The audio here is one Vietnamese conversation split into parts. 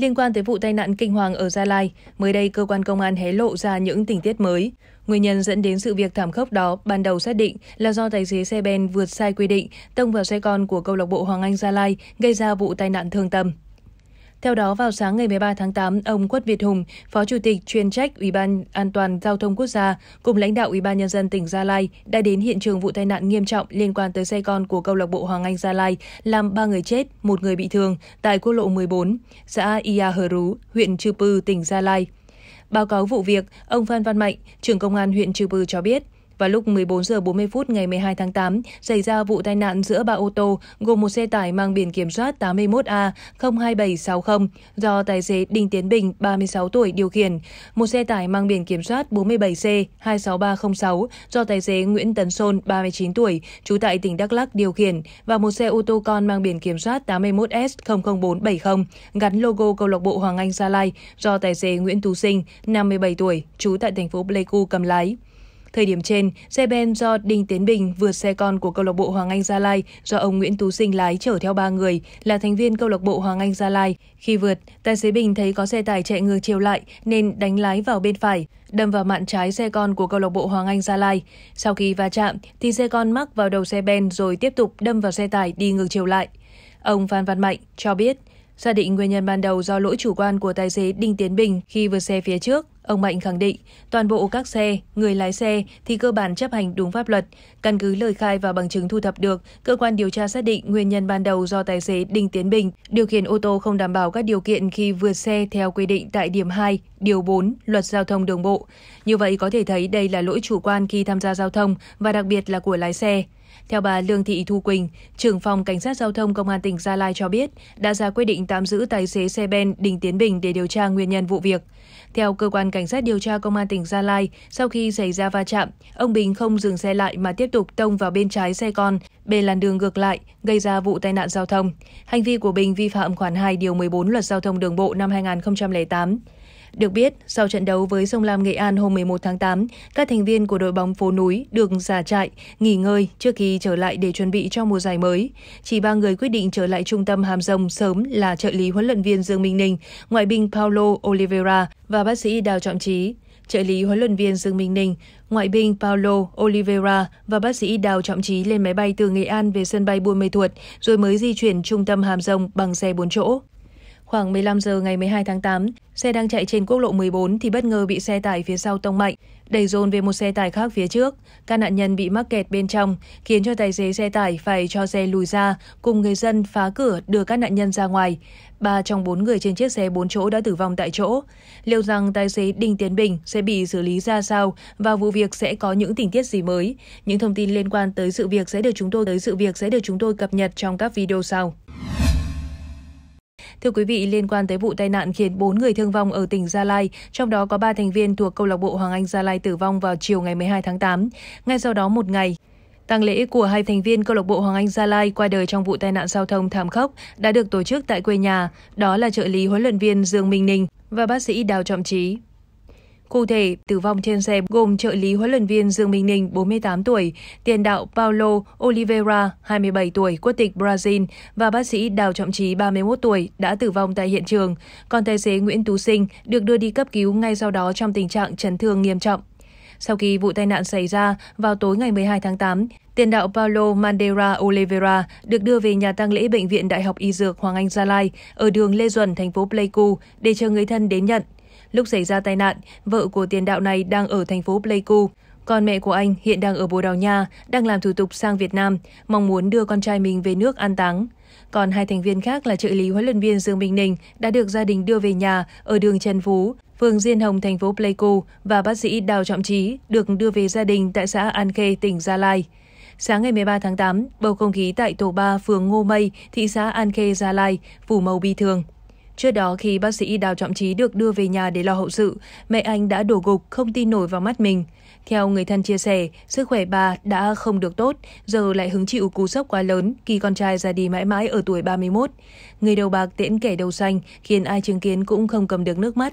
Liên quan tới vụ tai nạn kinh hoàng ở Gia Lai, mới đây cơ quan công an hé lộ ra những tình tiết mới. Nguyên nhân dẫn đến sự việc thảm khốc đó ban đầu xác định là do tài xế xe ben vượt sai quy định, tông vào xe con của câu lạc bộ Hoàng Anh Gia Lai, gây ra vụ tai nạn thương tâm. Theo đó, vào sáng ngày 13 tháng 8, ông Quất Việt Hùng, Phó Chủ tịch chuyên trách Ủy ban An toàn Giao thông Quốc gia, cùng lãnh đạo Ủy ban Nhân dân tỉnh Gia Lai đã đến hiện trường vụ tai nạn nghiêm trọng liên quan tới xe con của câu lạc bộ Hoàng Anh Gia Lai, làm 3 người chết, một người bị thương tại quốc lộ 14, xã Ia Hờ Rú, huyện Chư Pư, tỉnh Gia Lai. Báo cáo vụ việc, ông Phan Văn Mạnh, trưởng công an huyện Chư Pư cho biết, vào lúc 14 giờ 40 phút ngày 12 tháng 8, xảy ra vụ tai nạn giữa ba ô tô gồm một xe tải mang biển kiểm soát 81A 02760 do tài xế Đinh Tiến Bình, 36 tuổi điều khiển, một xe tải mang biển kiểm soát 47C 26306 do tài xế Nguyễn Tấn Sơn 39 tuổi, trú tại tỉnh Đắk Lắk điều khiển và một xe ô tô con mang biển kiểm soát 81S00470 gắn logo câu lạc bộ Hoàng Anh Gia Lai do tài xế Nguyễn Tú Sinh, 57 tuổi, trú tại thành phố Pleiku cầm lái. Thời điểm trên, xe ben do Đinh Tiến Bình vượt xe con của câu lạc bộ Hoàng Anh Gia Lai do ông Nguyễn Tú Sinh lái chở theo ba người là thành viên câu lạc bộ Hoàng Anh Gia Lai. Khi vượt, tài xế Bình thấy có xe tải chạy ngược chiều lại nên đánh lái vào bên phải, đâm vào mạn trái xe con của câu lạc bộ Hoàng Anh Gia Lai. Sau khi va chạm thì xe con mắc vào đầu xe ben rồi tiếp tục đâm vào xe tải đi ngược chiều lại. Ông Phan Văn Mạnh cho biết, Xác định nguyên nhân ban đầu do lỗi chủ quan của tài xế Đinh Tiến Bình khi vượt xe phía trước, ông Mạnh khẳng định toàn bộ các xe, người lái xe thì cơ bản chấp hành đúng pháp luật. Căn cứ lời khai và bằng chứng thu thập được, cơ quan điều tra xác định nguyên nhân ban đầu do tài xế Đinh Tiến Bình điều khiển ô tô không đảm bảo các điều kiện khi vượt xe theo quy định tại điểm 2, điều 4 Luật giao thông đường bộ. Như vậy có thể thấy đây là lỗi chủ quan khi tham gia giao thông và đặc biệt là của lái xe. Theo bà Lương Thị Thu Quỳnh, trưởng phòng Cảnh sát Giao thông Công an tỉnh Gia Lai cho biết, đã ra quyết định tạm giữ tài xế xe ben Đinh Tiến Bình để điều tra nguyên nhân vụ việc. Theo cơ quan cảnh sát điều tra công an tỉnh Gia Lai, sau khi xảy ra va chạm, ông Bình không dừng xe lại mà tiếp tục tông vào bên trái xe con, bề làn đường ngược lại, gây ra vụ tai nạn giao thông. Hành vi của Bình vi phạm khoản 2 điều 14 Luật Giao thông Đường bộ năm 2008. Được biết, sau trận đấu với Sông Lam Nghệ An hôm 11 tháng 8, các thành viên của đội bóng phố núi được giả trại, nghỉ ngơi trước khi trở lại để chuẩn bị cho mùa giải mới. Chỉ ba người quyết định trở lại trung tâm Hàm Rồng sớm là trợ lý huấn luyện viên Dương Minh Ninh, ngoại binh Paulo Oliveira và bác sĩ Đào Trọng Trí trợ lý huấn luyện viên Dương Minh Ninh, ngoại binh Paulo Oliveira và bác sĩ Đào Trọng Trí lên máy bay từ Nghệ An về sân bay Buôn Mê Thuột, rồi mới di chuyển trung tâm Hàm Rồng bằng xe 4 chỗ. Khoảng 15 giờ ngày 12 tháng 8, xe đang chạy trên quốc lộ 14 thì bất ngờ bị xe tải phía sau tông mạnh, đẩy dồn về một xe tải khác phía trước. Các nạn nhân bị mắc kẹt bên trong, khiến cho tài xế xe tải phải cho xe lùi ra, cùng người dân phá cửa đưa các nạn nhân ra ngoài. Ba trong bốn người trên chiếc xe bốn chỗ đã tử vong tại chỗ. Liệu rằng tài xế Đinh Tiến Bình sẽ bị xử lý ra sao và vụ việc sẽ có những tình tiết gì mới? Những thông tin liên quan tới sự việc sẽ được chúng tôi tới sự việc sẽ được chúng tôi cập nhật trong các video sau. Thưa quý vị, liên quan tới vụ tai nạn khiến 4 người thương vong ở tỉnh Gia Lai, trong đó có 3 thành viên thuộc câu lạc bộ Hoàng Anh Gia Lai tử vong vào chiều ngày 12 tháng 8. Ngay sau đó một ngày, Tang lễ của hai thành viên câu lạc bộ Hoàng Anh Gia Lai qua đời trong vụ tai nạn giao thông thảm khốc đã được tổ chức tại quê nhà, đó là trợ lý huấn luyện viên Dương Minh Ninh và bác sĩ Đào Trọng Trí. Cụ thể, tử vong trên xe gồm trợ lý huấn luyện viên Dương Minh Ninh 48 tuổi, tiền đạo Paulo Oliveira 27 tuổi quốc tịch Brazil và bác sĩ Đào Trọng Trí 31 tuổi đã tử vong tại hiện trường, còn tài xế Nguyễn Tú Sinh được đưa đi cấp cứu ngay sau đó trong tình trạng chấn thương nghiêm trọng. Sau khi vụ tai nạn xảy ra vào tối ngày 12 tháng 8, tiền đạo Paulo Mandera Oliveira được đưa về nhà tang lễ bệnh viện Đại học Y Dược Hoàng Anh Gia Lai ở đường Lê Duẩn, thành phố Pleiku để chờ người thân đến nhận. Lúc xảy ra tai nạn, vợ của tiền đạo này đang ở thành phố Pleiku. Còn mẹ của anh hiện đang ở Bồ Đào Nha, đang làm thủ tục sang Việt Nam, mong muốn đưa con trai mình về nước an táng. Còn hai thành viên khác là trợ lý huấn luyện viên Dương Minh Ninh đã được gia đình đưa về nhà ở đường Trần Phú, phường Diên Hồng, thành phố Pleiku và bác sĩ Đào Trọng Trí được đưa về gia đình tại xã An Khê, tỉnh Gia Lai. Sáng ngày 13 tháng 8, bầu không khí tại tổ 3 phường Ngô Mây, thị xã An Khê, Gia Lai, phủ màu bi thường. Trước đó, khi bác sĩ Đào Trọng Trí được đưa về nhà để lo hậu sự, mẹ anh đã đổ gục không tin nổi vào mắt mình. Theo người thân chia sẻ, sức khỏe bà đã không được tốt, giờ lại hứng chịu cú sốc quá lớn khi con trai ra đi mãi mãi ở tuổi 31. Người đầu bạc tiễn kẻ đầu xanh khiến ai chứng kiến cũng không cầm được nước mắt.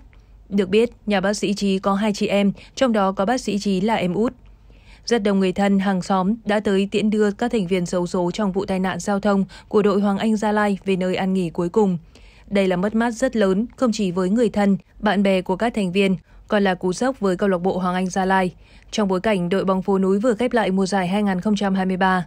Được biết, nhà bác sĩ Trí có hai chị em, trong đó có bác sĩ Trí là em út. Rất đông người thân, hàng xóm đã tới tiễn đưa các thành viên xấu số trong vụ tai nạn giao thông của đội Hoàng Anh Gia Lai về nơi ăn nghỉ cuối cùng. Đây là mất mát rất lớn, không chỉ với người thân, bạn bè của các thành viên, còn là cú sốc với câu lạc bộ Hoàng Anh Gia Lai. Trong bối cảnh đội bóng phố núi vừa khép lại mùa giải 2023,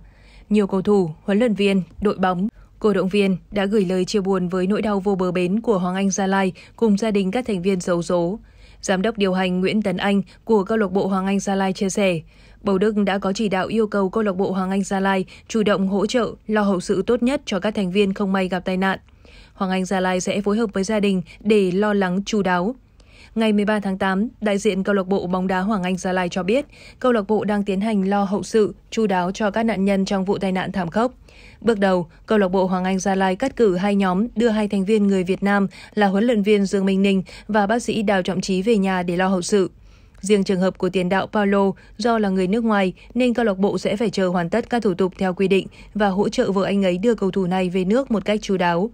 nhiều cầu thủ, huấn luyện viên, đội bóng, cổ động viên đã gửi lời chia buồn với nỗi đau vô bờ bến của Hoàng Anh Gia Lai cùng gia đình các thành viên xấu số. Giám đốc điều hành Nguyễn Tấn Anh của câu lạc bộ Hoàng Anh Gia Lai chia sẻ, Bầu Đức đã có chỉ đạo yêu cầu câu lạc bộ Hoàng Anh Gia Lai chủ động hỗ trợ lo hậu sự tốt nhất cho các thành viên không may gặp tai nạn. Hoàng Anh Gia Lai sẽ phối hợp với gia đình để lo lắng chu đáo. Ngày 13 tháng 8, đại diện câu lạc bộ bóng đá Hoàng Anh Gia Lai cho biết, câu lạc bộ đang tiến hành lo hậu sự, chu đáo cho các nạn nhân trong vụ tai nạn thảm khốc. Bước đầu, câu lạc bộ Hoàng Anh Gia Lai cắt cử hai nhóm đưa hai thành viên người Việt Nam là huấn luyện viên Dương Minh Ninh và bác sĩ Đào Trọng Chí về nhà để lo hậu sự. Riêng trường hợp của tiền đạo Paulo do là người nước ngoài nên câu lạc bộ sẽ phải chờ hoàn tất các thủ tục theo quy định và hỗ trợ vợ anh ấy đưa cầu thủ này về nước một cách chú đáo.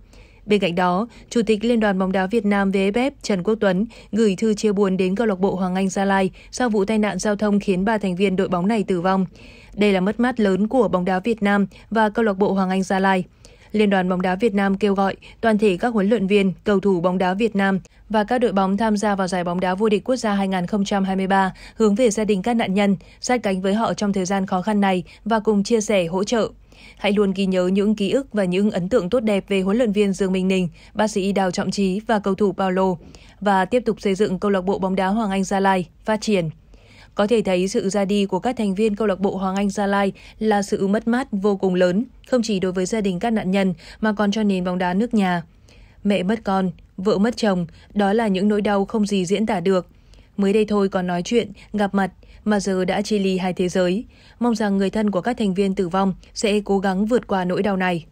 Bên cạnh đó, Chủ tịch Liên đoàn bóng đá Việt Nam VFF Trần Quốc Tuấn gửi thư chia buồn đến câu lạc bộ Hoàng Anh Gia Lai sau vụ tai nạn giao thông khiến ba thành viên đội bóng này tử vong. Đây là mất mát lớn của bóng đá Việt Nam và câu lạc bộ Hoàng Anh Gia Lai. Liên đoàn bóng đá Việt Nam kêu gọi toàn thể các huấn luyện viên, cầu thủ bóng đá Việt Nam và các đội bóng tham gia vào giải bóng đá vô địch quốc gia 2023 hướng về gia đình các nạn nhân, sát cánh với họ trong thời gian khó khăn này và cùng chia sẻ hỗ trợ. Hãy luôn ghi nhớ những ký ức và những ấn tượng tốt đẹp về huấn luyện viên Dương Minh Ninh, bác sĩ Đào Trọng Trí và cầu thủ Paulo và tiếp tục xây dựng câu lạc bộ bóng đá Hoàng Anh Gia Lai phát triển. Có thể thấy sự ra đi của các thành viên câu lạc bộ Hoàng Anh Gia Lai là sự mất mát vô cùng lớn, không chỉ đối với gia đình các nạn nhân mà còn cho nền bóng đá nước nhà. Mẹ mất con, vợ mất chồng, đó là những nỗi đau không gì diễn tả được. Mới đây thôi còn nói chuyện, gặp mặt, mà giờ đã chia ly hai thế giới. Mong rằng người thân của các thành viên tử vong sẽ cố gắng vượt qua nỗi đau này.